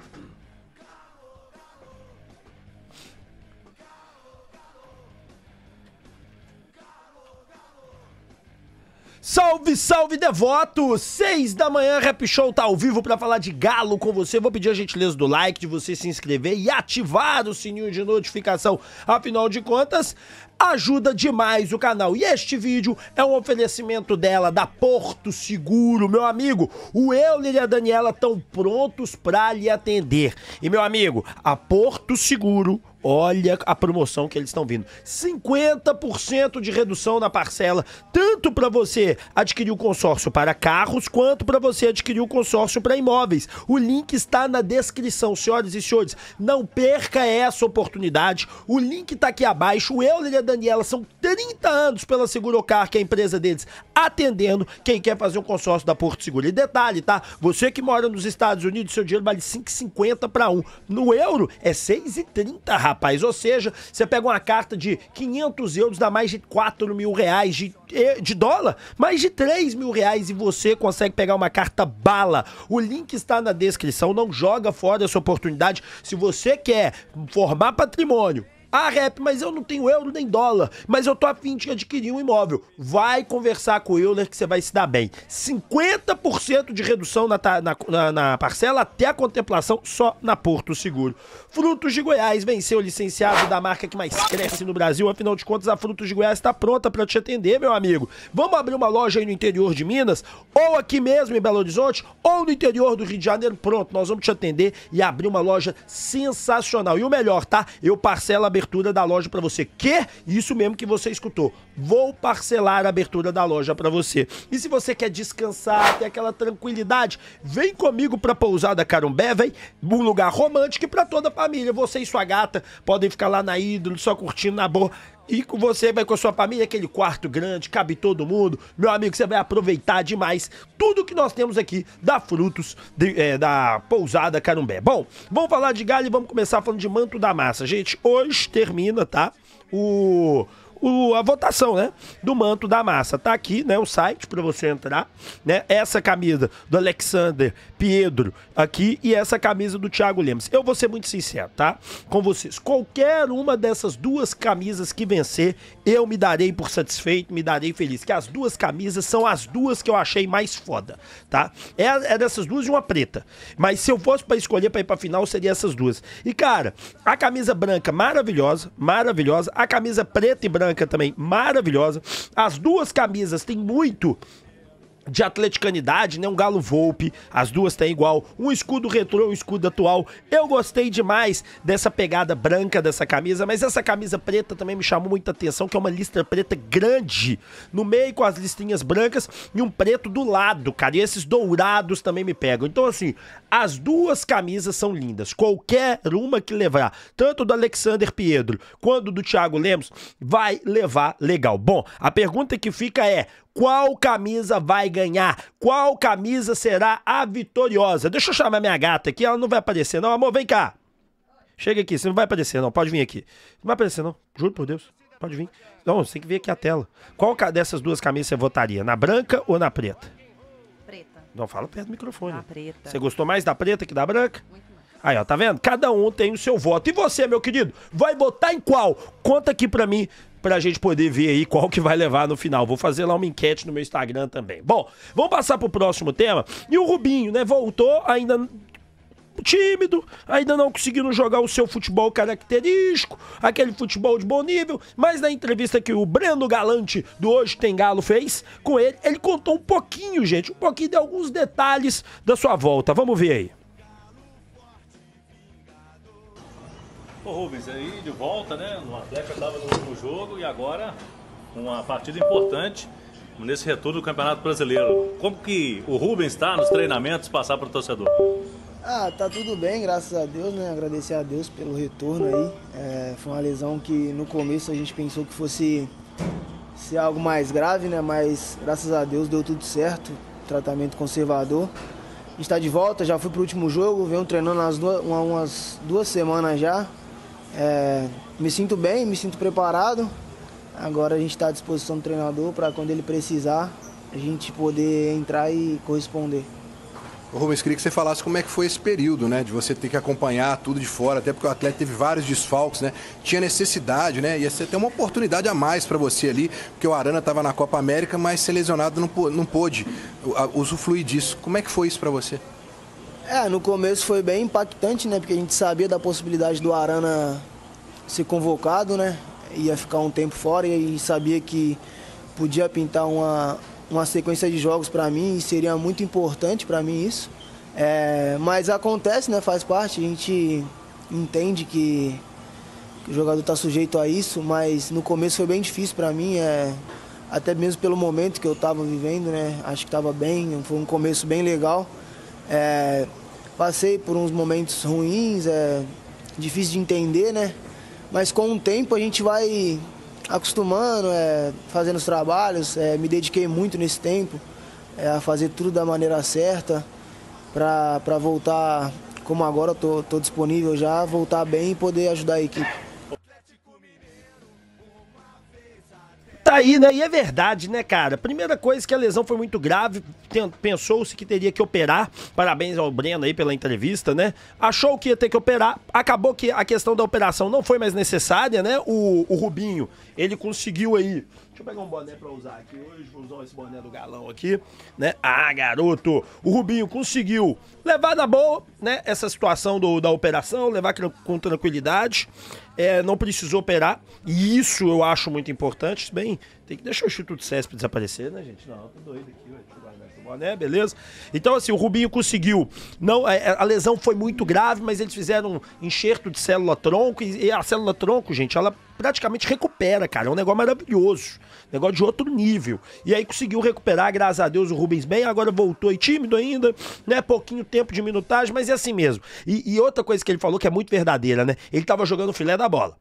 Mm-hmm. Salve, salve, devoto! Seis da manhã, Rap Show tá ao vivo para falar de galo com você. Vou pedir a gentileza do like, de você se inscrever e ativar o sininho de notificação. Afinal de contas, ajuda demais o canal. E este vídeo é um oferecimento dela, da Porto Seguro. Meu amigo, o Euler e a Daniela estão prontos para lhe atender. E meu amigo, a Porto Seguro Olha a promoção que eles estão vindo. 50% de redução na parcela, tanto para você adquirir o consórcio para carros, quanto para você adquirir o consórcio para imóveis. O link está na descrição, senhoras e senhores. Não perca essa oportunidade. O link está aqui abaixo. O Euler e a Daniela são 30 anos pela Segurocar, que é a empresa deles, atendendo quem quer fazer um consórcio da Porto Seguro. E detalhe, tá? Você que mora nos Estados Unidos, seu dinheiro vale 5,50 para um No euro é 6,30, rapaz. Ou seja, você pega uma carta de 500 euros, dá mais de 4 mil reais de, de dólar, mais de 3 mil reais e você consegue pegar uma carta bala. O link está na descrição, não joga fora essa oportunidade. Se você quer formar patrimônio, ah, rap, mas eu não tenho euro nem dólar, mas eu tô afim de adquirir um imóvel. Vai conversar com o Euler que você vai se dar bem. 50% de redução na, na, na, parcela até a contemplação só na Porto Seguro. Frutos de Goiás venceu o licenciado da marca que mais cresce no Brasil. Afinal de contas, a Frutos de Goiás está pronta para te atender, meu amigo. Vamos abrir uma loja aí no interior de Minas, ou aqui mesmo em Belo Horizonte, ou no interior do Rio de Janeiro. Pronto, nós vamos te atender e abrir uma loja sensacional. E o melhor, tá? Eu parcelo a abertura da loja para você. Que? Isso mesmo que você escutou. Vou parcelar a abertura da loja para você. E se você quer descansar, ter aquela tranquilidade, vem comigo para Pousada Carumbé, vem, um lugar romântico e para toda a família. Você e sua gata podem ficar lá na ídolo, só curtindo na boa e com você vai com a sua família, aquele quarto grande, cabe todo mundo. Meu amigo, você vai aproveitar demais tudo que nós temos aqui da Frutos, de, é, da Pousada Carumbé. Bom, vamos falar de galho e vamos começar falando de manto da massa. Gente, hoje termina, tá? O o, a votação, né? Do manto da massa. Tá aqui, né? O site para você entrar, né? Essa camisa do Alexander Pedro aqui e essa camisa do Thiago Lemos. Eu vou ser muito sincero, tá? Com vocês. Qualquer uma dessas duas camisas que vencer, eu me darei por satisfeito, me darei feliz. Que as duas camisas são as duas que eu achei mais foda, tá? É, é dessas duas e uma preta. Mas se eu fosse para escolher para ir pra final, seria essas duas. E cara, a camisa branca maravilhosa, maravilhosa. A camisa preta e branca branca também, maravilhosa. As duas camisas têm muito de atleticanidade, né? Um galo Volpe, as duas têm igual, um escudo retrô, um escudo atual. Eu gostei demais dessa pegada branca dessa camisa, mas essa camisa preta também me chamou muita atenção, que é uma listra preta grande, no meio com as listinhas brancas e um preto do lado, cara. E esses dourados também me pegam. Então assim, as duas camisas são lindas. Qualquer uma que levar, tanto do Alexander Pedro quanto do Thiago Lemos, vai levar legal. Bom, a pergunta que fica é: qual camisa vai ganhar, qual camisa será a vitoriosa. Deixa eu chamar minha gata aqui, ela não vai aparecer não, amor, vem cá. Chega aqui, você não vai aparecer não, pode vir aqui. Não vai aparecer não, juro por Deus, pode vir. Não, você tem que ver aqui a tela. Qual dessas duas camisas você votaria, na branca ou na preta? Preta. Não, fala perto do microfone. Na preta. Você gostou mais da preta que da branca? Muito Aí, ó, tá vendo? Cada um tem o seu voto. E você, meu querido, vai votar em qual? Conta aqui pra mim pra gente poder ver aí qual que vai levar no final. Vou fazer lá uma enquete no meu Instagram também. Bom, vamos passar pro próximo tema. E o Rubinho, né, voltou, ainda tímido, ainda não conseguindo jogar o seu futebol característico, aquele futebol de bom nível, mas na entrevista que o Breno Galante do Hoje Tem Galo fez com ele, ele contou um pouquinho, gente, um pouquinho de alguns detalhes da sua volta. Vamos ver aí. Ô Rubens, aí de volta, né? O Atlético estava no último jogo e agora uma partida importante nesse retorno do Campeonato Brasileiro. Como que o Rubens está nos treinamentos passar para o torcedor? Ah, tá tudo bem, graças a Deus, né? Agradecer a Deus pelo retorno aí. É, foi uma lesão que no começo a gente pensou que fosse ser algo mais grave, né? Mas graças a Deus deu tudo certo. Tratamento conservador. A gente tá de volta, já fui pro último jogo, venho treinando umas duas, umas duas semanas já. É, me sinto bem, me sinto preparado. Agora a gente está à disposição do treinador para quando ele precisar a gente poder entrar e corresponder. Rubens, queria que você falasse como é que foi esse período, né? De você ter que acompanhar tudo de fora, até porque o atleta teve vários desfalques, né? Tinha necessidade, né? Ia ser até uma oportunidade a mais para você ali, porque o Arana estava na Copa América, mas ser lesionado não, não pôde usufruir disso. Como é que foi isso para você? É, no começo foi bem impactante, né? Porque a gente sabia da possibilidade do Arana ser convocado, né? Ia ficar um tempo fora e sabia que podia pintar uma, uma sequência de jogos para mim e seria muito importante para mim isso. É, mas acontece, né? Faz parte, a gente entende que, que o jogador está sujeito a isso, mas no começo foi bem difícil para mim, é, até mesmo pelo momento que eu estava vivendo, né? Acho que estava bem, foi um começo bem legal. É, Passei por uns momentos ruins, é difícil de entender, né? Mas com o tempo a gente vai acostumando, é, fazendo os trabalhos. É, me dediquei muito nesse tempo é, a fazer tudo da maneira certa para voltar, como agora estou tô, tô disponível já, voltar bem e poder ajudar a equipe. tá aí, né? E é verdade, né, cara? Primeira coisa que a lesão foi muito grave, pensou-se que teria que operar. Parabéns ao Breno aí pela entrevista, né? Achou que ia ter que operar, acabou que a questão da operação não foi mais necessária, né? O, o Rubinho, ele conseguiu aí Deixa eu pegar um boné pra usar aqui hoje. Vou usar esse boné do galão aqui, né? Ah, garoto! O Rubinho conseguiu levar na boa, né? Essa situação do, da operação, levar com tranquilidade. É, não precisou operar. E isso eu acho muito importante. Bem, tem que deixar o Instituto SESP desaparecer, né, gente? Não, eu tá tô doido aqui, velho. Mané, beleza? Então, assim, o Rubinho conseguiu. Não, é, é, a lesão foi muito grave, mas eles fizeram um enxerto de célula tronco. E a célula tronco, gente, ela praticamente recupera, cara. É um negócio maravilhoso. Negócio de outro nível. E aí conseguiu recuperar, graças a Deus, o Rubens bem. Agora voltou e tímido ainda, né? Pouquinho tempo de minutagem, mas é assim mesmo. E, e outra coisa que ele falou que é muito verdadeira, né? Ele tava jogando filé da bola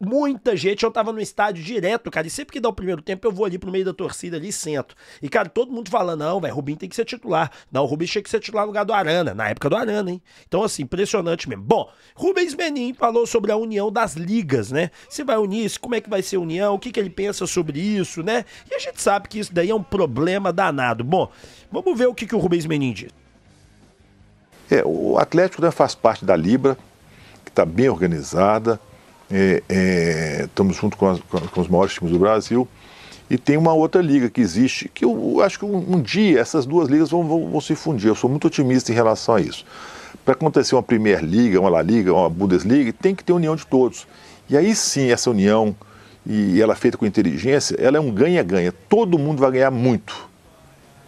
muita gente. Eu tava no estádio direto, cara, e sempre que dá o primeiro tempo eu vou ali pro meio da torcida ali e sento. E, cara, todo mundo fala, não, velho, Rubinho tem que ser titular. Não, o Rubinho tinha que ser titular no lugar do Arana, na época do Arana, hein? Então, assim, impressionante mesmo. Bom, Rubens Menin falou sobre a união das ligas, né? Se vai unir, isso, como é que vai ser a união, o que, que ele pensa sobre isso, né? E a gente sabe que isso daí é um problema danado. Bom, vamos ver o que, que o Rubens Menin diz. É, o Atlético né, faz parte da Libra, que está bem organizada, é, é, estamos junto com, as, com, os maiores times do Brasil. E tem uma outra liga que existe, que eu acho que um, um dia essas duas ligas vão, vão, vão, se fundir. Eu sou muito otimista em relação a isso. Para acontecer uma primeira Liga, uma La Liga, uma Bundesliga, tem que ter união de todos. E aí sim, essa união, e ela é feita com inteligência, ela é um ganha-ganha. Todo mundo vai ganhar muito.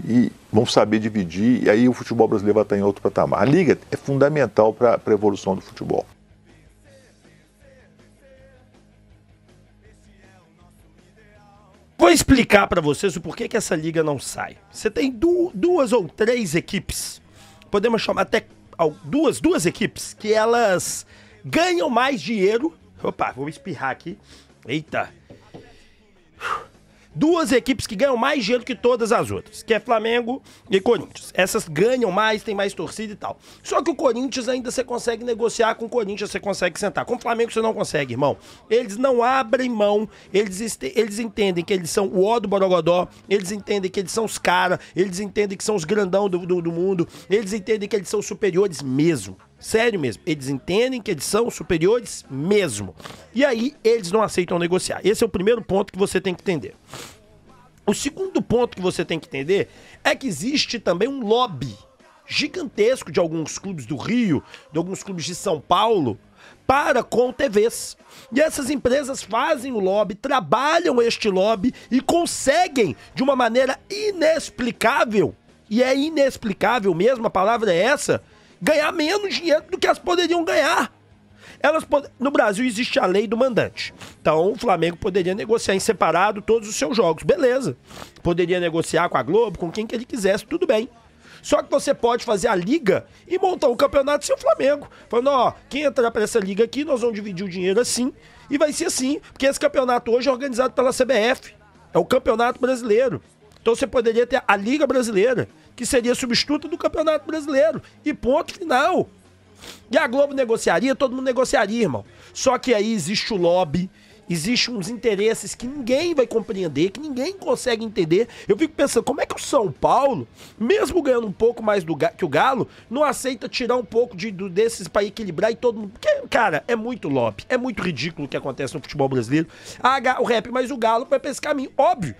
E vão saber dividir, e aí o futebol brasileiro vai estar em outro patamar. A liga é fundamental para a evolução do futebol. vou explicar para vocês o porquê que essa liga não sai. Você tem du duas ou três equipes, podemos chamar até duas, duas equipes, que elas ganham mais dinheiro. Opa, vou espirrar aqui. Eita, duas equipes que ganham mais dinheiro que todas as outras, que é Flamengo e Corinthians. Essas ganham mais, tem mais torcida e tal. Só que o Corinthians ainda você consegue negociar com o Corinthians, você consegue sentar. Com o Flamengo você não consegue, irmão. Eles não abrem mão, eles, eles entendem que eles são o ó do Borogodó, eles entendem que eles são os caras, eles entendem que são os grandão do, do, do mundo, eles entendem que eles são superiores mesmo. Sério mesmo. Eles entendem que eles são superiores mesmo. E aí eles não aceitam negociar. Esse é o primeiro ponto que você tem que entender. O segundo ponto que você tem que entender é que existe também um lobby gigantesco de alguns clubes do Rio, de alguns clubes de São Paulo, para com TVs. E essas empresas fazem o lobby, trabalham este lobby e conseguem, de uma maneira inexplicável, e é inexplicável mesmo, a palavra é essa, ganhar menos dinheiro do que elas poderiam ganhar. Elas pod... No Brasil existe a lei do mandante. Então o Flamengo poderia negociar em separado todos os seus jogos. Beleza. Poderia negociar com a Globo, com quem que ele quisesse, tudo bem. Só que você pode fazer a liga e montar um campeonato sem o Flamengo. Falando, ó, quem entrar para essa liga aqui, nós vamos dividir o dinheiro assim. E vai ser assim, porque esse campeonato hoje é organizado pela CBF. É o Campeonato Brasileiro. Então você poderia ter a Liga Brasileira que seria substituto do Campeonato Brasileiro. E ponto final. E a Globo negociaria, todo mundo negociaria, irmão. Só que aí existe o lobby, existem uns interesses que ninguém vai compreender, que ninguém consegue entender. Eu fico pensando, como é que o São Paulo, mesmo ganhando um pouco mais do que o Galo, não aceita tirar um pouco de, do, desses para equilibrar e todo mundo. Porque, cara, é muito lobby, é muito ridículo o que acontece no futebol brasileiro. Ah, o rap, mas o Galo vai pra esse caminho. Óbvio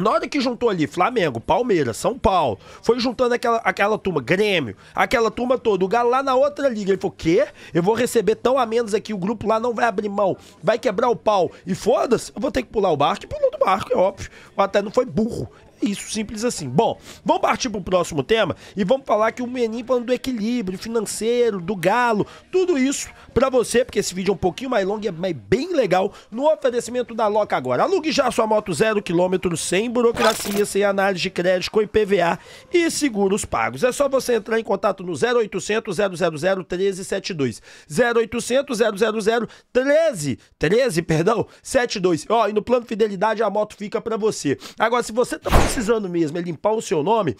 na hora que juntou ali Flamengo, Palmeiras, São Paulo, foi juntando aquela, aquela turma, Grêmio, aquela turma toda. O Galo lá na outra liga. Ele falou: quê? Eu vou receber tão a menos aqui, o grupo lá não vai abrir mão, vai quebrar o pau. E foda-se, eu vou ter que pular o barco e pulou do barco, é óbvio. O até não foi burro. Isso, simples assim. Bom, vamos partir para o próximo tema e vamos falar que o Menin falando do equilíbrio financeiro, do galo, tudo isso para você, porque esse vídeo é um pouquinho mais longo e é bem legal, no oferecimento da Loca Agora. Alugue já sua moto zero quilômetro, sem burocracia, sem análise de crédito, com IPVA e seguros pagos. É só você entrar em contato no 0800 000 1372. 0800 000 13, 13, perdão, 72. Ó, e no plano Fidelidade a moto fica para você. Agora, se você tá precisando mesmo é limpar o seu nome,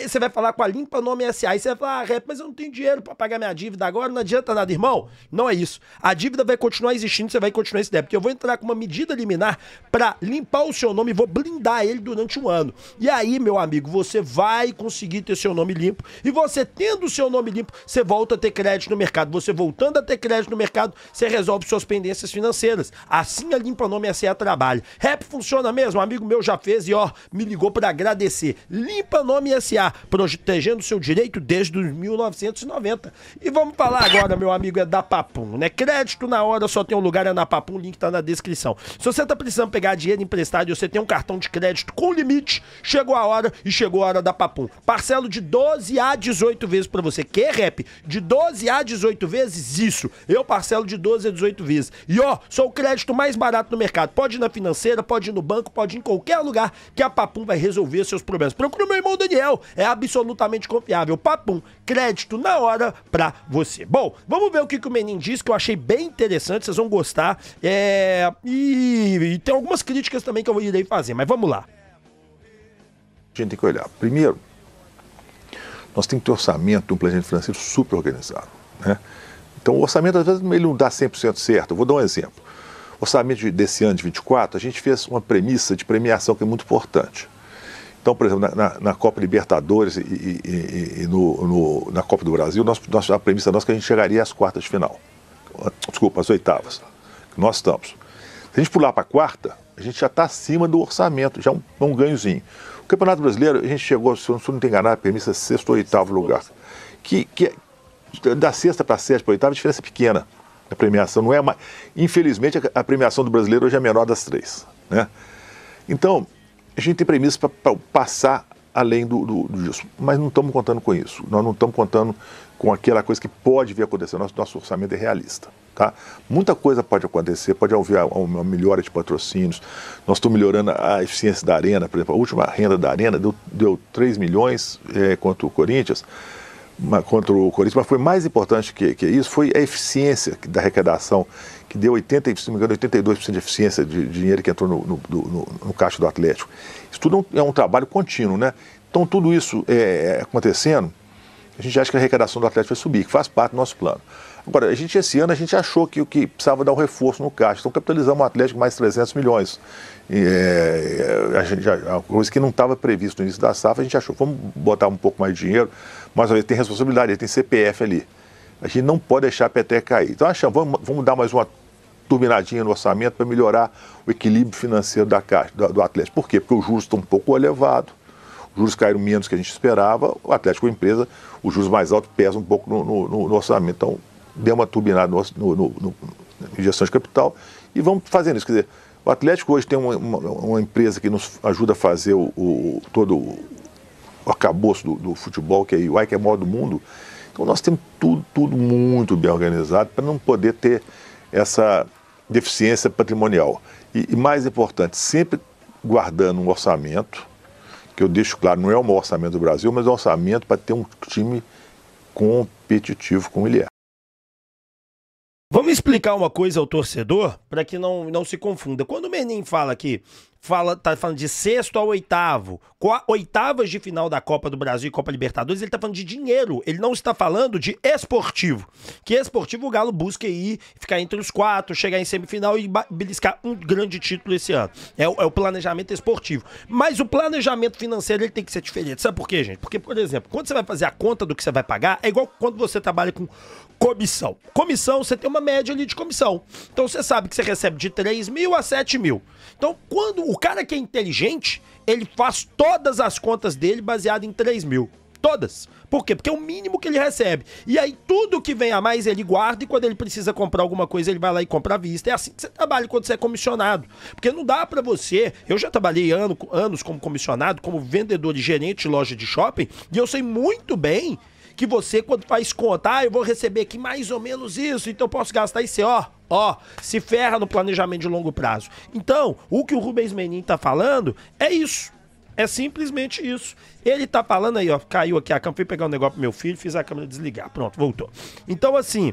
você vai falar com a Limpa Nome é SA. Aí você vai falar, ah, rap, mas eu não tenho dinheiro para pagar minha dívida agora, não adianta nada, irmão. Não é isso. A dívida vai continuar existindo, você vai continuar esse débito. Eu vou entrar com uma medida liminar para limpar o seu nome e vou blindar ele durante um ano. E aí, meu amigo, você vai conseguir ter seu nome limpo. E você tendo o seu nome limpo, você volta a ter crédito no mercado. Você voltando a ter crédito no mercado, você resolve suas pendências financeiras. Assim a Limpa Nome SA trabalha. Rap funciona mesmo, um amigo meu já fez e ó, me ligou para agradecer. Limpa Nome SA trabalhar protegendo seu direito desde 1990. E vamos falar agora, meu amigo, é da Papum, né? Crédito na hora só tem um lugar, é na Papum, o link tá na descrição. Se você tá precisando pegar dinheiro emprestado e você tem um cartão de crédito com limite, chegou a hora e chegou a hora da Papum. Parcelo de 12 a 18 vezes para você. Que rap? De 12 a 18 vezes isso. Eu parcelo de 12 a 18 vezes. E ó, sou o crédito mais barato no mercado. Pode ir na financeira, pode ir no banco, pode ir em qualquer lugar que a Papum vai resolver seus problemas. Procura meu irmão Daniel é absolutamente confiável. Papum, crédito na hora pra você. Bom, vamos ver o que, que o Menin diz, que eu achei bem interessante, vocês vão gostar. É... E, e tem algumas críticas também que eu irei fazer, mas vamos lá. A gente tem que olhar. Primeiro, nós temos que ter orçamento um planejamento financeiro super organizado. Né? Então, o orçamento, às vezes, ele não dá 100% certo. Eu vou dar um exemplo. orçamento desse ano de 24, a gente fez uma premissa de premiação que é muito importante. Então, por exemplo, na, na, na Copa Libertadores e, e, e no, no, na Copa do Brasil, nós, nós, a premissa nossa é que a gente chegaria às quartas de final. Desculpa, às oitavas. Nós estamos. Se a gente pular para a quarta, a gente já está acima do orçamento, já é um, é um, ganhozinho. O Campeonato Brasileiro, a gente chegou, se eu não me engano a premissa é sexto ou oitavo lugar. Que, que é, da sexta para sétima para oitava, a diferença é pequena. na premiação não é mais. Infelizmente, a premiação do brasileiro hoje é a menor das três. Né? Então, a gente tem premissas para passar além do, do, disso. Mas não estamos contando com isso. Nós não estamos contando com aquela coisa que pode vir a acontecer. Nosso, nosso orçamento é realista. Tá? Muita coisa pode acontecer, pode haver uma melhora de patrocínios. Nós estamos melhorando a eficiência da arena, por exemplo, a última renda da arena deu, deu 3 milhões é, contra o Corinthians, mas, contra o Corinthians, mas foi mais importante que, que isso, foi a eficiência da arrecadação que deu 80, se não me engano, 82% de eficiência de dinheiro que entrou no, no, no, no caixa do Atlético. Isso tudo é um, é um trabalho contínuo, né? Então, tudo isso é, é, acontecendo, a gente acha que a arrecadação do Atlético vai subir, que faz parte do nosso plano. Agora, a gente, esse ano, a gente achou que o que precisava dar um reforço no caixa. Então, capitalizamos o Atlético mais 300 milhões. E, é, é a, gente, a, coisa que não estava previsto no início da safra, a gente achou, vamos botar um pouco mais de dinheiro, mas ele tem responsabilidade, ele tem CPF ali. A gente não pode deixar a PT cair. Então, achamos, vamos, vamos dar mais uma turbinadinha no orçamento para melhorar o equilíbrio financeiro da caixa, do, do Atlético. Por quê? Porque os juros estão um pouco elevados, os juros caíram menos que a gente esperava, o Atlético, é a empresa, os juros mais altos pesam um pouco no, no, no orçamento. Então, deu uma turbinada no, no, no, na injeção de capital e vamos fazendo isso. Quer dizer, o Atlético hoje tem uma, uma, uma empresa que nos ajuda a fazer o, o todo o, o acabouço do, do, futebol, que é o que é maior do mundo. Então, nós temos tudo, tudo muito bem organizado para não poder ter essa deficiência patrimonial. E, e mais importante, sempre guardando um orçamento, que eu deixo claro, não é o maior orçamento do Brasil, mas é um orçamento para ter um time competitivo como ele é. Vamos explicar uma coisa ao torcedor para que não, não se confunda. Quando o Menin fala que fala, tá falando de sexto ao oitavo, oitavas de final da Copa do Brasil e Copa Libertadores, ele tá falando de dinheiro, ele não está falando de esportivo. Que esportivo o Galo busca ir, ficar entre os quatro, chegar em semifinal e beliscar um grande título esse ano. É, o, é o planejamento esportivo. Mas o planejamento financeiro ele tem que ser diferente. Sabe por quê, gente? Porque, por exemplo, quando você vai fazer a conta do que você vai pagar, é igual quando você trabalha com comissão. Comissão, você tem uma média ali de comissão. Então você sabe que você recebe de 3 mil a 7 mil. Então, quando o cara que é inteligente, ele faz todas as contas dele baseado em 3 mil. Todas. Por quê? Porque é o mínimo que ele recebe. E aí tudo que vem a mais ele guarda e quando ele precisa comprar alguma coisa ele vai lá e compra à vista. É assim que você trabalha quando você é comissionado. Porque não dá para você. Eu já trabalhei ano, anos como comissionado, como vendedor e gerente de loja de shopping e eu sei muito bem que você, quando faz conta, ah, eu vou receber aqui mais ou menos isso, então eu posso gastar isso, ó, ó, se ferra no planejamento de longo prazo. Então, o que o Rubens Menin tá falando é isso. É simplesmente isso. Ele tá falando aí, ó, caiu aqui a câmera, fui pegar um negócio pro meu filho, fiz a câmera desligar. Pronto, voltou. Então, assim,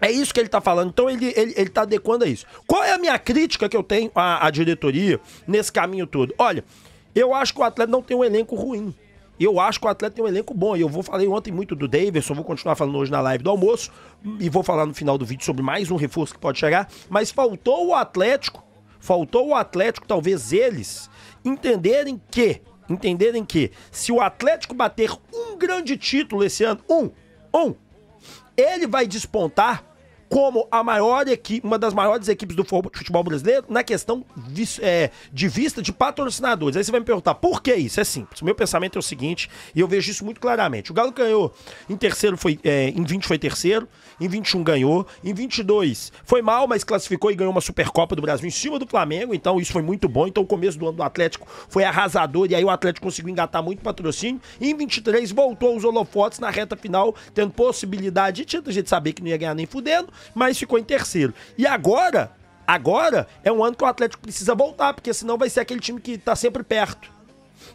é isso que ele tá falando. Então ele, ele, ele tá adequando a isso. Qual é a minha crítica que eu tenho à, à diretoria nesse caminho todo? Olha, eu acho que o atleta não tem um elenco ruim. E eu acho que o Atlético tem um elenco bom. E eu vou falei ontem muito do Davidson, vou continuar falando hoje na live do almoço e vou falar no final do vídeo sobre mais um reforço que pode chegar, mas faltou o Atlético, faltou o Atlético talvez eles entenderem que, entenderem que se o Atlético bater um grande título esse ano, um, um, ele vai despontar como a maior equipe, uma das maiores equipes do futebol brasileiro na questão é, de vista de patrocinadores. Aí você vai me perguntar, por que isso? É simples. O meu pensamento é o seguinte, e eu vejo isso muito claramente. O Galo ganhou em terceiro, foi, é, em 20 foi terceiro, em 21 ganhou, em 22 foi mal, mas classificou e ganhou uma Supercopa do Brasil em cima do Flamengo, então isso foi muito bom. Então o começo do ano do Atlético foi arrasador, e aí o Atlético conseguiu engatar muito patrocínio. E em 23 voltou aos holofotes na reta final, tendo possibilidade de título, a gente saber que não ia ganhar nem fudendo, mas ficou em terceiro. E agora, agora é um ano que o Atlético precisa voltar, porque senão vai ser aquele time que está sempre perto.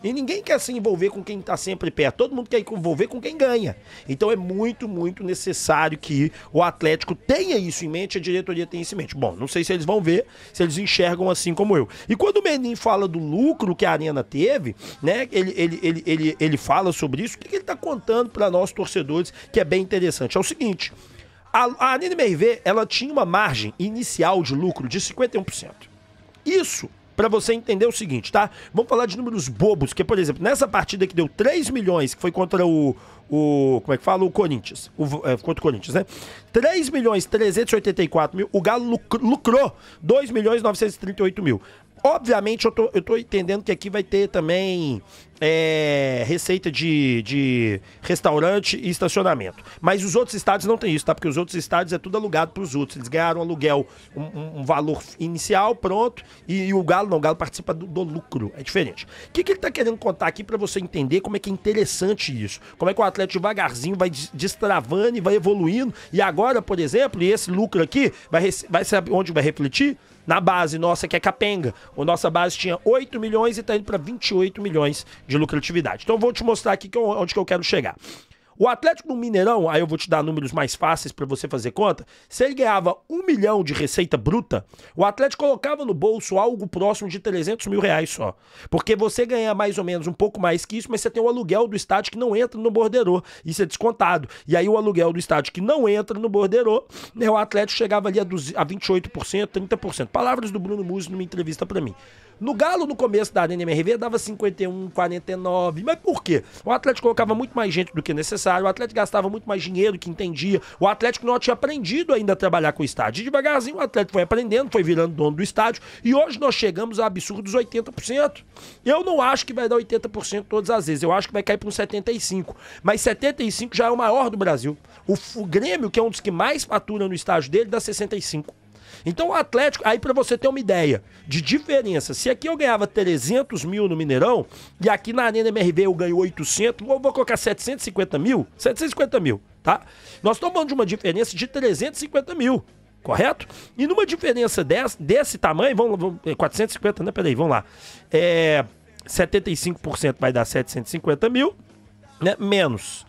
E ninguém quer se envolver com quem está sempre perto. Todo mundo quer se envolver com quem ganha. Então é muito, muito necessário que o Atlético tenha isso em mente, a diretoria tenha isso em mente. Bom, não sei se eles vão ver, se eles enxergam assim como eu. E quando o Menin fala do lucro que a Arena teve, né? Ele, ele, ele, ele, ele fala sobre isso. O que ele está contando para nós torcedores que é bem interessante? É o seguinte. A, a ela tinha uma margem inicial de lucro de 51%. Isso para você entender o seguinte, tá? Vamos falar de números bobos, que por exemplo, nessa partida que deu 3 milhões, que foi contra o o como é que fala? O Corinthians. O, é, contra o Corinthians, né? 3 milhões 384 mil, o Galo lucrou 2 milhões 938 mil. Obviamente, eu tô, eu tô entendendo que aqui vai ter também é, receita de, de restaurante e estacionamento. Mas os outros estados não tem isso, tá? Porque os outros estados é tudo alugado para os outros. Eles ganharam um aluguel, um, um, valor inicial, pronto. E, e, o Galo não, o Galo participa do, do lucro. É diferente. O que, que ele tá querendo contar aqui para você entender como é que é interessante isso? Como é que o atleta devagarzinho vai destravando e vai evoluindo. E agora, por exemplo, esse lucro aqui vai, vai saber onde vai refletir? na base nossa que é capenga. O nossa base tinha 8 milhões e está indo para 28 milhões de lucratividade. Então vou te mostrar aqui que eu, onde que eu quero chegar. O Atlético no Mineirão, aí eu vou te dar números mais fáceis para você fazer conta. Se ele ganhava um milhão de receita bruta, o Atlético colocava no bolso algo próximo de 300 mil reais só. Porque você ganha mais ou menos um pouco mais que isso, mas você tem o aluguel do estádio que não entra no borderô. Isso é descontado. E aí o aluguel do estádio que não entra no borderô, né, o Atlético chegava ali a, 28%, 30%. Palavras do Bruno Musi numa entrevista para mim. No Galo, no começo da MRV, dava 51, 49. Mas por quê? O Atlético colocava muito mais gente do que necessário, o Atlético gastava muito mais dinheiro que entendia, o Atlético não tinha aprendido ainda a trabalhar com o estádio. E devagarzinho o Atlético foi aprendendo, foi virando dono do estádio, e hoje nós chegamos a absurdos 80%. Eu não acho que vai dar 80% todas as vezes, eu acho que vai cair para um 75%. Mas 75% já é o maior do Brasil. O, o Grêmio, que é um dos que mais fatura no estádio dele, dá 65%. Então o Atlético, aí para você ter uma ideia de diferença, se aqui eu ganhava 300 mil no Mineirão e aqui na Arena MRV eu ganho 800, vou colocar 750 mil, 750 mil, tá? Nós estamos falando de uma diferença de 350 mil, correto? E numa diferença desse, desse tamanho, vamos, vamos, 450, é, né? Peraí, vamos lá. É, 75% vai dar 750 mil, né? Menos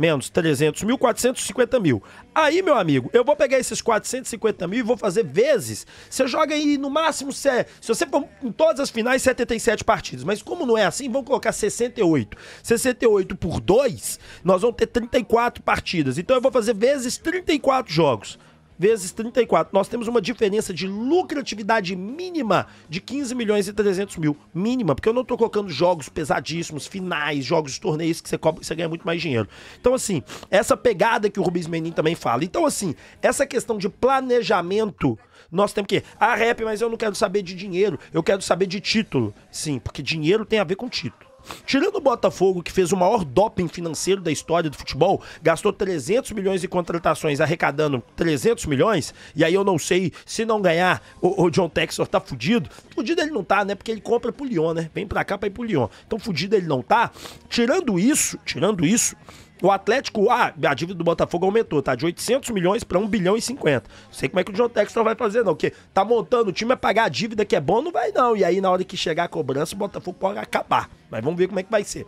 menos 300 mil, 450 mil. Aí, meu amigo, eu vou pegar esses 450 mil e vou fazer vezes. Você joga aí no máximo, se, se você for em todas as finais, 77 partidas. Mas como não é assim, vamos colocar 68. 68 por 2, nós vamos ter 34 partidas. Então eu vou fazer vezes 34 jogos vezes 34. Nós temos uma diferença de lucratividade mínima de 15 milhões e 300 mil. Mínima, porque eu não estou colocando jogos pesadíssimos, finais, jogos de torneios que você, você ganha muito mais dinheiro. Então, assim, essa pegada que o Rubens Menin também fala. Então, assim, essa questão de planejamento, nós temos que. Ah, rap, mas eu não quero saber de dinheiro, eu quero saber de título. Sim, porque dinheiro tem a ver com título. Tirando o Botafogo, que fez o maior doping financeiro da história do futebol, gastou 300 milhões em contratações, arrecadando 300 milhões, e aí eu não sei se não ganhar, o, o John Texor tá fudido. Fudido ele não tá, né? Porque ele compra pro Lyon, né? Vem pra cá pra ir pro Lyon. Então fudido ele não tá. Tirando isso, tirando isso, o Atlético, ah, a dívida do Botafogo aumentou, tá? De 800 milhões para 1 bilhão e 50. Não sei como é que o John Texton vai fazer, não. Porque tá montando o time, é pagar a dívida que é bom, não vai não. E aí, na hora que chegar a cobrança, o Botafogo pode acabar. Mas vamos ver como é que vai ser.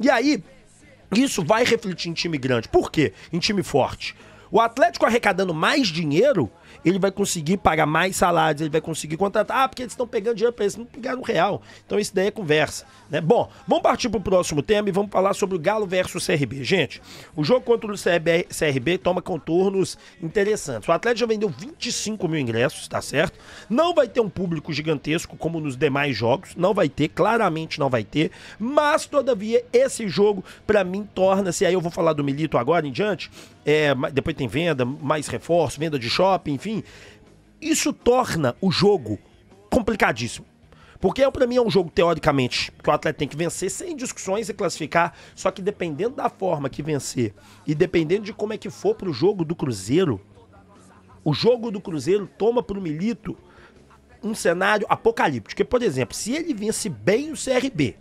E aí, isso vai refletir em time grande. Por quê? Em time forte. O Atlético arrecadando mais dinheiro, ele vai conseguir pagar mais salários, ele vai conseguir contratar. Ah, porque eles estão pegando dinheiro para eles, não pegaram real. Então isso daí é conversa. Né? Bom, vamos partir para o próximo tema e vamos falar sobre o Galo versus CRB. Gente, o jogo contra o CRB, CRB toma contornos interessantes. O Atlético já vendeu 25 mil ingressos, tá certo? Não vai ter um público gigantesco como nos demais jogos, não vai ter, claramente não vai ter, mas todavia esse jogo para mim torna-se, aí eu vou falar do Milito agora em diante, é, depois tem venda, mais reforço, venda de shopping, enfim, isso torna o jogo complicadíssimo. Porque é, para mim é um jogo, teoricamente, que o atleta tem que vencer sem discussões e classificar. Só que dependendo da forma que vencer e dependendo de como é que for pro jogo do Cruzeiro, o jogo do Cruzeiro toma pro Milito um cenário apocalíptico. Porque, por exemplo, se ele vence bem o CRB,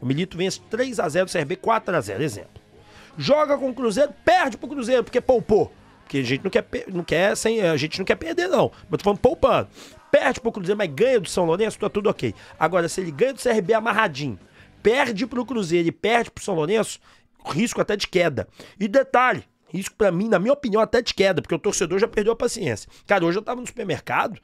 o Milito vence 3 a 0 o CRB 4 a 0 exemplo. Joga com o Cruzeiro, perde pro Cruzeiro, porque poupou. Porque a gente não quer, não quer sem, a gente não quer perder, não. Mas tô falando poupando. Perde pro Cruzeiro, mas ganha do São Lourenço, tá tudo ok. Agora, se ele ganha do CRB amarradinho, perde pro Cruzeiro e perde pro São Lourenço, risco até de queda. E detalhe, risco para mim, na minha opinião, até de queda, porque o torcedor já perdeu a paciência. Cara, hoje eu tava no supermercado,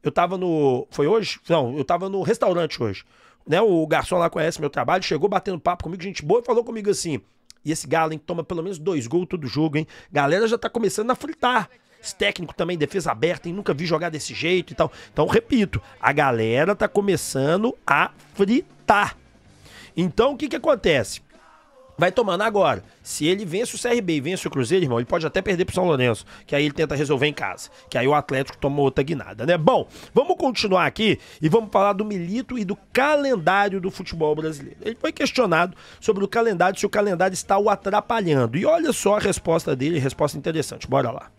eu tava no. Foi hoje? Não, eu tava no restaurante hoje. Né, o garçom lá conhece meu trabalho, chegou batendo papo comigo, gente boa, e falou comigo assim: e esse Galo, hein, toma pelo menos dois gols todo jogo, hein? Galera já tá começando a fritar. Esse técnico também, defesa aberta, hein? Nunca vi jogar desse jeito e tal. Então, repito, a galera tá começando a fritar. Então, o que que acontece? vai tomando. Agora, se ele vence o CRB e vence o Cruzeiro, irmão, ele pode até perder pro São Lourenço, que aí ele tenta resolver em casa, que aí o Atlético toma outra guinada, né? Bom, vamos continuar aqui e vamos falar do Milito e do calendário do futebol brasileiro. Ele foi questionado sobre o calendário, se o calendário está o atrapalhando. E olha só a resposta dele, resposta interessante. Bora lá.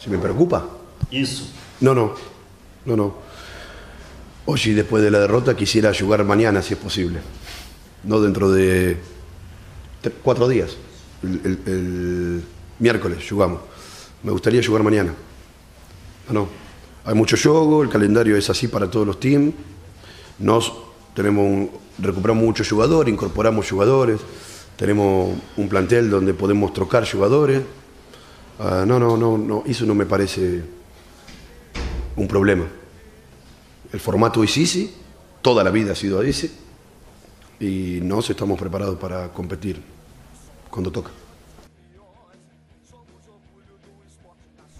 Se me preocupa? Isso. Não, não. Não, não. Hoje, depois da derrota, quisiera jogar amanhã, se é possível. no dentro de cuatro días, el, miércoles jugamos. Me gustaría jugar mañana. Ah, no, hay mucho juego, el calendario es así para todos los teams. Nos tenemos recuperamos muchos jugadores, incorporamos jugadores, tenemos un plantel donde podemos trocar jugadores. Ah, no, no, no, no, eso no me parece un problema. El formato es easy, toda la vida ha sido así. y nos estamos preparados para competir quando toca.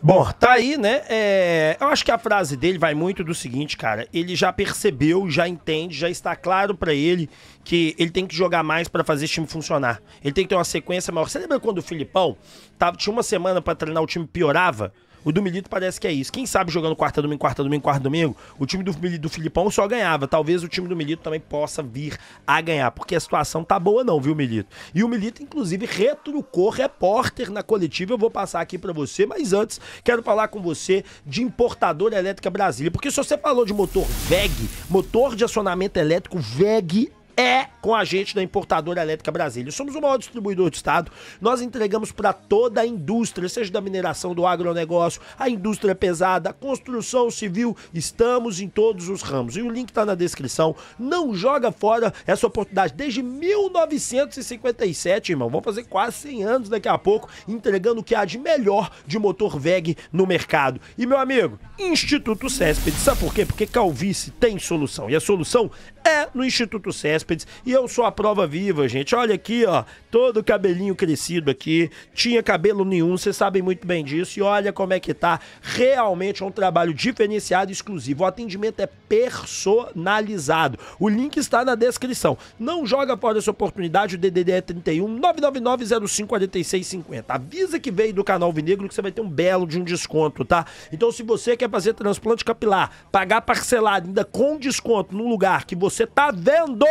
Bom, tá aí, né? É, eu acho que a frase dele vai muito do seguinte, cara. Ele já percebeu, já entende, já está claro para ele que ele tem que jogar mais para fazer esse time funcionar. Ele tem que ter uma sequência maior. Você lembra quando o Filipão tava, tinha uma semana para treinar, o time piorava? O do Milito parece que é isso. Quem sabe jogando quarta, domingo, quarta, domingo, quarta, domingo, o time do, do Filipão só ganhava. Talvez o time do Milito também possa vir a ganhar, porque a situação tá boa não, viu, Milito? E o Milito, inclusive, retrucou repórter na coletiva. Eu vou passar aqui para você, mas antes quero falar com você de Importadora Elétrica Brasília, porque se você falou de motor VEG, motor de acionamento elétrico VEG é com a gente da Importadora Elétrica Brasília. Somos o maior distribuidor do estado. Nós entregamos para toda a indústria, seja da mineração, do agronegócio, a indústria é pesada, a construção civil, estamos em todos os ramos. E o link está na descrição. Não joga fora essa oportunidade. Desde 1957, irmão, vamos fazer quase 100 anos daqui a pouco, entregando o que há de melhor de motor VEG no mercado. E meu amigo, Instituto Césped, sabe por quê? Porque calvície tem solução. E a solução é no Instituto Césped e eu sou a prova viva, gente. Olha aqui, ó. Todo cabelinho crescido aqui. Tinha cabelo nenhum, vocês sabem muito bem disso. E olha como é que tá. Realmente é um trabalho diferenciado e exclusivo. O atendimento é personalizado. O link está na descrição. Não joga fora essa oportunidade. O DDD é 31 999 054650. Avisa que veio do canal Vinegro que você vai ter um belo de um desconto, tá? Então, se você quer fazer transplante capilar, pagar parcelado ainda com desconto num lugar que você tá vendo,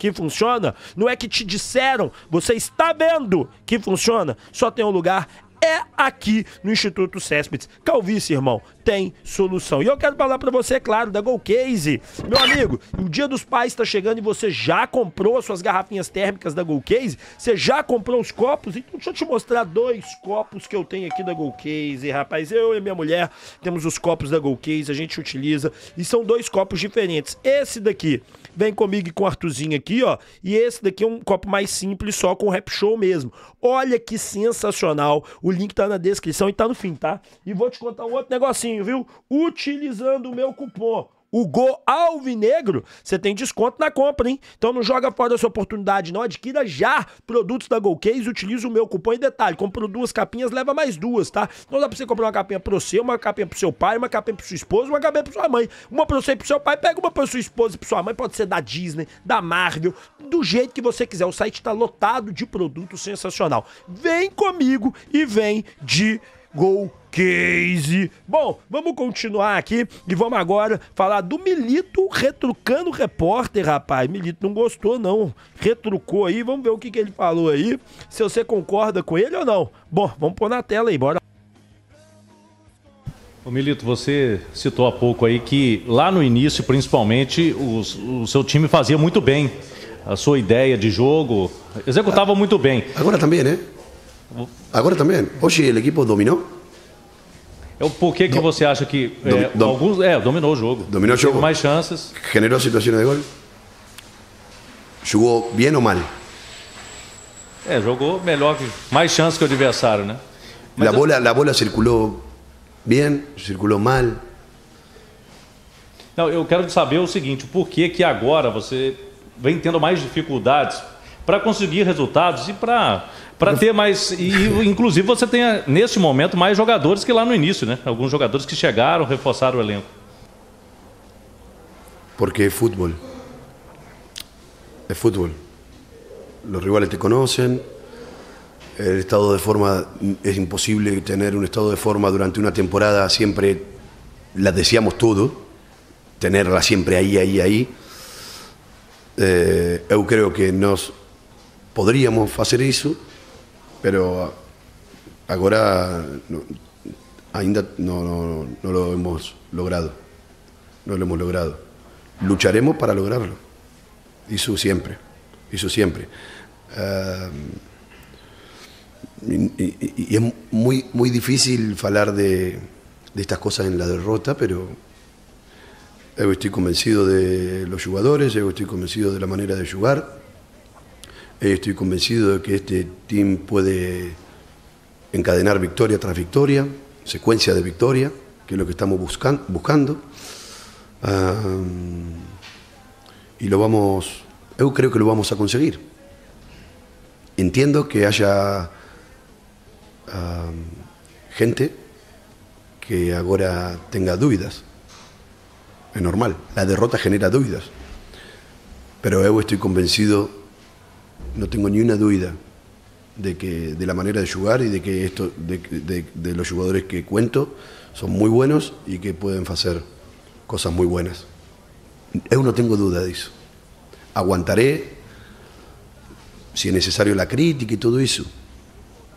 que funciona, não é que te disseram, você está vendo que funciona, só tem um lugar, é aqui no Instituto Cespedes. Calvície, irmão tem solução. E eu quero falar para você, é claro, da Golcase. Meu amigo, o Dia dos Pais está chegando e você já comprou as suas garrafinhas térmicas da Golcase? Você já comprou os copos? Então deixa eu te mostrar dois copos que eu tenho aqui da Golcase, rapaz. Eu e minha mulher temos os copos da Golcase, a gente utiliza e são dois copos diferentes. Esse daqui vem comigo e com o Artuzinho aqui, ó, e esse daqui é um copo mais simples, só com rap show mesmo. Olha que sensacional. O link tá na descrição e tá no fim, tá? E vou te contar um outro negocinho viu? Utilizando o meu cupom. O Go Alvinegro, você tem desconto na compra, hein? Então não joga fora essa oportunidade, não. Adquira já produtos da GoCase, utiliza o meu cupom. E detalhe, comprou duas capinhas, leva mais duas, tá? Então dá pra você comprar uma capinha pra você, uma capinha pro seu pai, uma capinha pro sua esposa, uma capinha pro sua mãe. Uma pra você e pro seu pai, pega uma pra sua esposa e pro sua mãe. Pode ser da Disney, da Marvel, do jeito que você quiser. O site tá lotado de produtos sensacional. Vem comigo e vem de GoCase. Case. Bom, vamos continuar aqui e vamos agora falar do Milito retrucando o repórter, rapaz. Milito não gostou, não. Retrucou aí, vamos ver o que, que ele falou aí. Se você concorda com ele ou não. Bom, vamos pôr na tela aí, bora. Ô Milito, você citou há pouco aí que lá no início, principalmente, os, o seu time fazia muito bem. A sua ideia de jogo executava muito bem. Agora também, né? Agora também. Hoje a é equipe dominou. É o porquê que você acha que é, Dom, alguns é, dominou o jogo. Dominou o jogo. mais chances. Generou situações de gol. Jogou bem ou mal? É, jogou melhor que mais chances que o adversário, né? Mas a bola, a bola circulou bem, circulou mal. Não, eu quero saber o seguinte, por que que agora você vem tendo mais dificuldades para conseguir resultados e para para ter mais. E, e, inclusive, você tem, neste momento, mais jogadores que lá no início, né? Alguns jogadores que chegaram, reforzaron o elenco. Porque es fútbol. Es fútbol. Los rivales te conocen. El estado de forma es imposible tener un estado de forma durante una temporada. Siempre la decíamos todo. Tenerla siempre ahí, ahí, ahí. yo eh, creo que nos podríamos hacer eso pero ahora no, ainda no, lo hemos logrado. No lo hemos logrado. Lucharemos para lograrlo. Eso siempre. Eso siempre. Ah, y, es muy, muy difícil hablar de, de, estas cosas en la derrota, pero yo estoy convencido de los jugadores, yo estoy convencido de la manera de jugar. Eh, estoy convencido de que este team puede encadenar victoria tras victoria, secuencia de victoria, que es lo que estamos buscando. Ah, y lo vamos, yo creo que lo vamos a conseguir. Entiendo que haya ah, gente que ahora tenga dudas. Es normal, la derrota genera dudas. Pero yo estoy convencido no tengo ni una duda de que de la manera de jugar y de que esto de, los jugadores que cuento son muy buenos y que pueden hacer cosas muy buenas. Yo no tengo duda de eso. Aguantaré, si es necesario, la crítica y todo eso.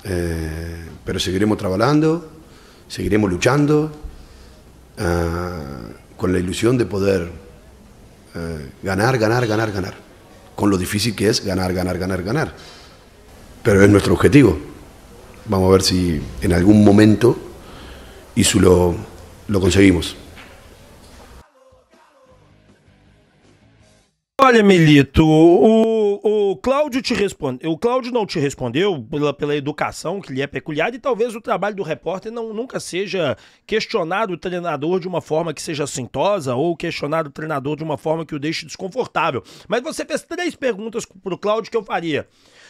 Eh, pero seguiremos trabajando, seguiremos luchando eh, con la ilusión de poder eh, ganar, ganar, ganar, ganar con lo difícil que es ganar, ganar, ganar, ganar. Pero es nuestro objetivo. Vamos a ver si en algún momento y lo, lo conseguimos. Olha, Melito, o, o Cláudio te responde. O Cláudio não te respondeu pela, pela educação que lhe é peculiar e talvez o trabalho do repórter não, nunca seja questionado o treinador de uma forma que seja assintosa ou questionado o treinador de uma forma que o deixe desconfortável. Mas você fez três perguntas pro Cláudio que eu faria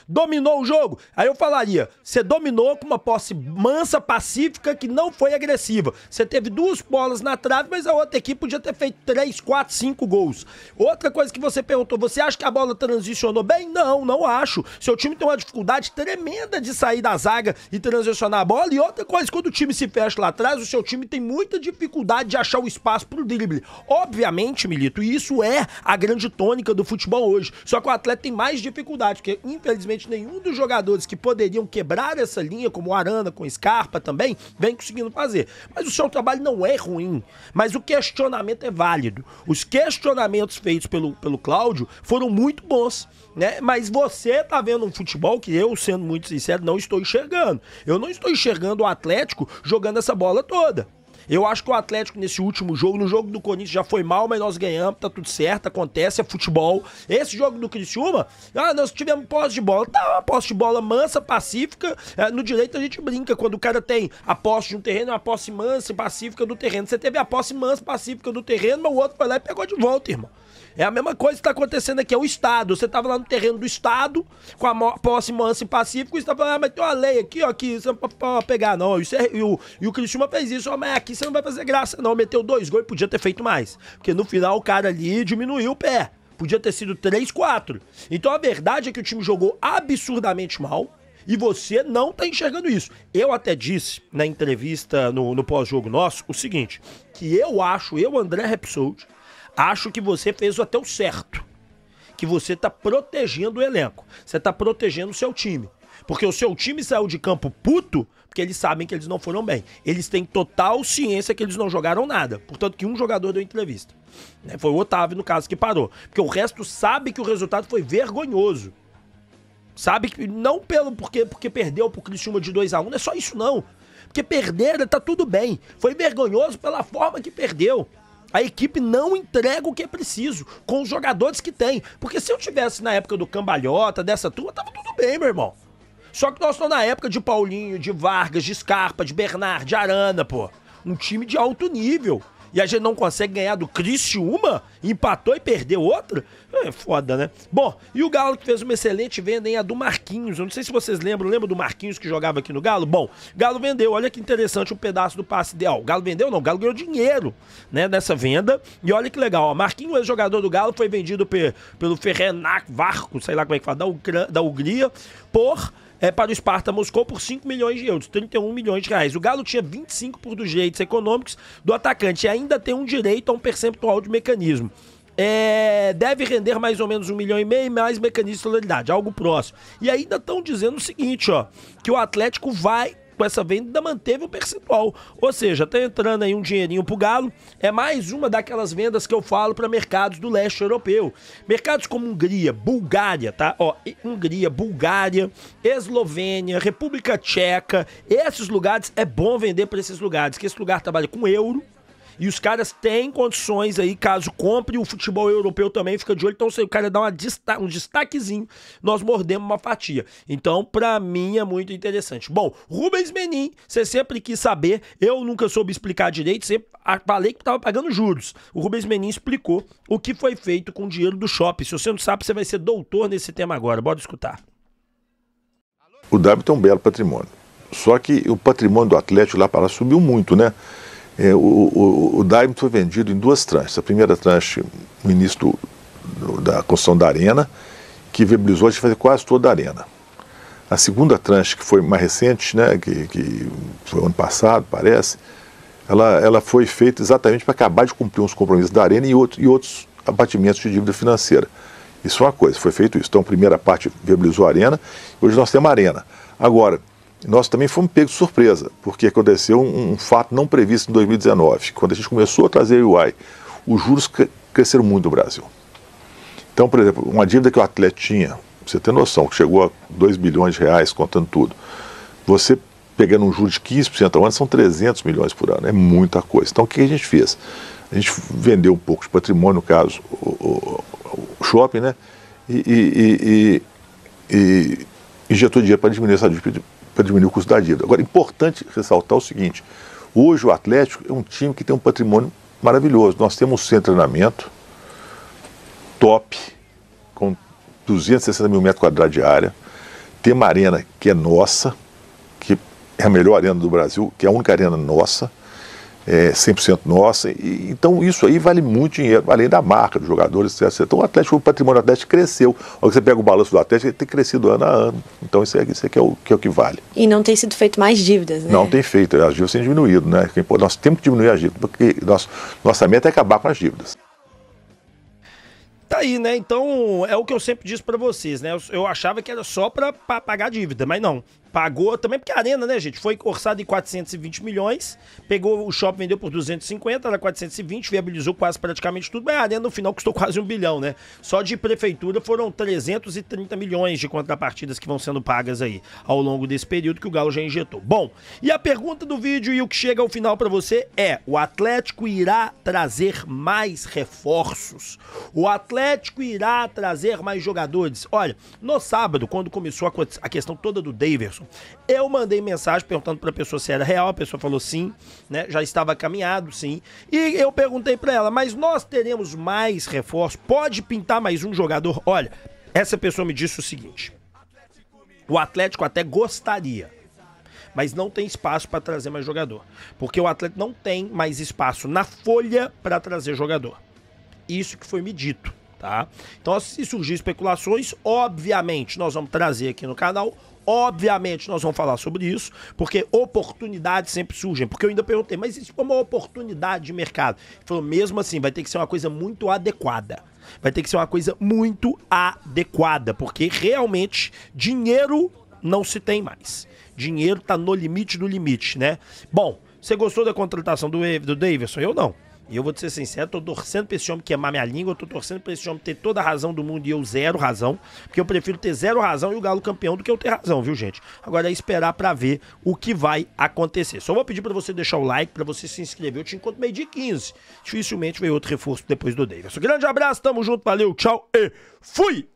dominou o jogo. Aí eu falaria, você dominou com uma posse mansa, pacífica, que não foi agressiva. Você teve duas bolas na trave, mas a outra equipe podia ter feito três, quatro, cinco gols. Outra coisa que você perguntou, você acha que a bola transicionou bem? Não, não acho. Seu time tem uma dificuldade tremenda de sair da zaga e transicionar a bola. E outra coisa, quando o time se fecha lá atrás, o seu time tem muita dificuldade de achar o espaço pro drible. Obviamente, Milito, isso é a grande tônica do futebol hoje. Só que o atleta tem mais dificuldade, porque infelizmente nenhum dos jogadores que poderiam quebrar essa linha, como o Arana com Scarpa também, vem conseguindo fazer. Mas o seu trabalho não é ruim, mas o questionamento é válido. Os questionamentos feitos pelo, pelo Cláudio foram muito bons, né? Mas você tá vendo um futebol que eu, sendo muito sincero, não estou enxergando. Eu não estou enxergando o Atlético jogando essa bola toda. Eu acho que o Atlético nesse último jogo, no jogo do Corinthians já foi mal, mas nós ganhamos, tá tudo certo, acontece, é futebol. Esse jogo do Criciúma, ah, nós tivemos posse de bola. Tá uma posse de bola mansa, pacífica. É, no direito a gente brinca, quando o cara tem a posse de um terreno, é uma posse mansa e pacífica do terreno. Você teve a posse mansa, pacífica do terreno, mas o outro foi lá e pegou de volta, irmão. É a mesma coisa que está acontecendo aqui, é o Estado. Você estava lá no terreno do Estado, com a posse mansa e pacífico, e você estava, ah, mas tem uma lei aqui, ó, que você não pode pegar, não. E, é, e, o, e o fez isso, ó, mas aqui você não vai fazer graça, não. Meteu dois gols e podia ter feito mais. Porque no final o cara ali diminuiu o pé. Podia ter sido 3, 4. Então a verdade é que o time jogou absurdamente mal e você não tá enxergando isso. Eu até disse na entrevista no, no pós-jogo nosso o seguinte: que eu acho, eu, André Repsold, Acho que você fez até o certo. Que você está protegendo o elenco. Você está protegendo o seu time. Porque o seu time saiu de campo puto, porque eles sabem que eles não foram bem. Eles têm total ciência que eles não jogaram nada. Portanto, que um jogador deu entrevista. Né, foi o Otávio, no caso, que parou. Porque o resto sabe que o resultado foi vergonhoso. Sabe que não pelo porque, porque perdeu pro Criciúma de 2 a 1 um, não é só isso não. Porque perder, tá tudo bem. Foi vergonhoso pela forma que perdeu. A equipe não entrega o que é preciso, com os jogadores que tem. Porque se eu tivesse na época do Cambalhota, dessa turma, tava tudo bem, meu irmão. Só que nós estamos na época de Paulinho, de Vargas, de Scarpa, de Bernard, de Arana, pô. Um time de alto nível e a gente não consegue ganhar do Criciúma, empatou e perdeu outro? É foda, né? Bom, e o Galo que fez uma excelente venda em a do Marquinhos. Eu não sei se vocês lembram, lembra do Marquinhos que jogava aqui no Galo? Bom, Galo vendeu, olha que interessante um pedaço do passe ideal. Galo vendeu não, o Galo ganhou dinheiro, né, nessa venda. E olha que legal, ó, Marquinhos, ex-jogador do Galo, foi vendido pe pelo Ferrenac Varco, sei lá como é que fala, da, Ucran da Hungria, por é, para o Sparta Moscou por 5 milhões de euros, 31 milhões de reais. O Galo tinha 25% por dos direitos econômicos do atacante e ainda tem um direito a um percentual de mecanismo. É, deve render mais ou menos um milhão e meio mais mecanismo de solidariedade, algo próximo. E ainda estão dizendo o seguinte, ó, que o Atlético vai com essa venda manteve o percentual. Ou seja, tá entrando aí um dinheirinho pro Galo. É mais uma daquelas vendas que eu falo para mercados do leste europeu. Mercados como Hungria, Bulgária, tá? Ó, Hungria, Bulgária, Eslovênia, República Tcheca. Esses lugares é bom vender para esses lugares, que esse lugar trabalha com euro e os caras têm condições aí, caso compre, o futebol europeu também fica de olho. Então, se o cara dá desta um destaquezinho, nós mordemos uma fatia. Então, para mim, é muito interessante. Bom, Rubens Menin, você sempre quis saber, eu nunca soube explicar direito, sempre falei que tava pagando juros. O Rubens Menin explicou o que foi feito com o dinheiro do shopping. Se você não sabe, você vai ser doutor nesse tema agora. Bora escutar. O W tem é um belo patrimônio. Só que o patrimônio do Atlético lá para lá subiu muito, né? É, o, o, o foi vendido em duas tranches. A primeira tranche, o início do, do, da construção da arena, que viabilizou a gente fazer quase toda a arena. A segunda tranche, que foi mais recente, né, que, que foi ano passado, parece, ela, ela foi feita exatamente para acabar de cumprir uns compromissos da arena e, outro, e outros abatimentos de dívida financeira. Isso é uma coisa, foi feito isso. Então, a primeira parte viabilizou a arena, hoje nós temos a arena. Agora, nós também fomos pegos de surpresa, porque aconteceu um, um, fato não previsto em 2019. Quando a gente começou a trazer o UI, os juros cresceram muito no Brasil. Então, por exemplo, uma dívida que o atleta tinha, você tem noção, que chegou a 2 bilhões de reais, contando tudo, você pegando um juro de 15% ao ano, são 300 milhões por ano, é muita coisa. Então, o que a gente fez? A gente vendeu um pouco de patrimônio, no caso, o, o, o shopping, né? E, e, e, e injetou dinheiro para diminuir essa dívida para diminuir o custo da dívida. Agora, é importante ressaltar o seguinte: hoje o Atlético é um time que tem um patrimônio maravilhoso. Nós temos um centro de treinamento top, com 260 mil metros quadrados de área. Tem uma arena que é nossa, que é a melhor arena do Brasil, que é a única arena nossa é, 100% nossa. E, então isso aí vale muito dinheiro, além da marca dos jogadores, etc. Então o Atlético, o patrimônio do Atlético cresceu. Olha que você pega o balanço do Atlético, ele tem crescido ano a ano. Então isso, é, isso é, que é, o, que é o que vale. E não tem sido feito mais dívidas, né? Não tem feito, as dívidas têm diminuído, né? Nós temos que diminuir as dívidas, porque nós, nossa meta é acabar com as dívidas. Tá aí, né? Então, é o que eu sempre disse para vocês, né? Eu, eu achava que era só para pagar dívida, mas não. Pagou também, porque a arena, né, gente, foi orçada em 420 milhões, pegou o shopping, vendeu por 250, era 420, viabilizou quase praticamente tudo, mas a arena no final custou quase um bilhão, né? Só de prefeitura foram 330 milhões de contrapartidas que vão sendo pagas aí ao longo desse período que o Galo já injetou. Bom, e a pergunta do vídeo e o que chega ao final para você é: o Atlético irá trazer mais reforços? O Atlético irá trazer mais jogadores? Olha, no sábado, quando começou a questão toda do Daverson, isso. Eu mandei mensagem perguntando para a pessoa se era real, a pessoa falou sim, né? Já estava caminhado, sim. E eu perguntei para ela, mas nós teremos mais reforço? Pode pintar mais um jogador? Olha, essa pessoa me disse o seguinte: o Atlético até gostaria, mas não tem espaço para trazer mais jogador, porque o Atlético não tem mais espaço na folha para trazer jogador. Isso que foi me dito. Tá? Então, se surgir especulações, obviamente nós vamos trazer aqui no canal Obviamente nós vamos falar sobre isso, porque oportunidades sempre surgem. Porque eu ainda perguntei, mas isso é uma oportunidade de mercado? Ele falou, mesmo assim, vai ter que ser uma coisa muito adequada. Vai ter que ser uma coisa muito adequada, porque realmente dinheiro não se tem mais. Dinheiro está no limite do limite, né? Bom, você gostou da contratação do, do Davidson? Eu não. E eu vou te ser sincero, tô torcendo pra esse homem queimar minha língua, tô torcendo pra esse homem ter toda a razão do mundo e eu zero razão, porque eu prefiro ter zero razão e o Galo campeão do que eu ter razão, viu, gente? Agora é esperar para ver o que vai acontecer. Só vou pedir para você deixar o like, para você se inscrever. Eu te encontro meio de 15. Dificilmente vem outro reforço depois do Davis. Um grande abraço, tamo junto, valeu, tchau e fui!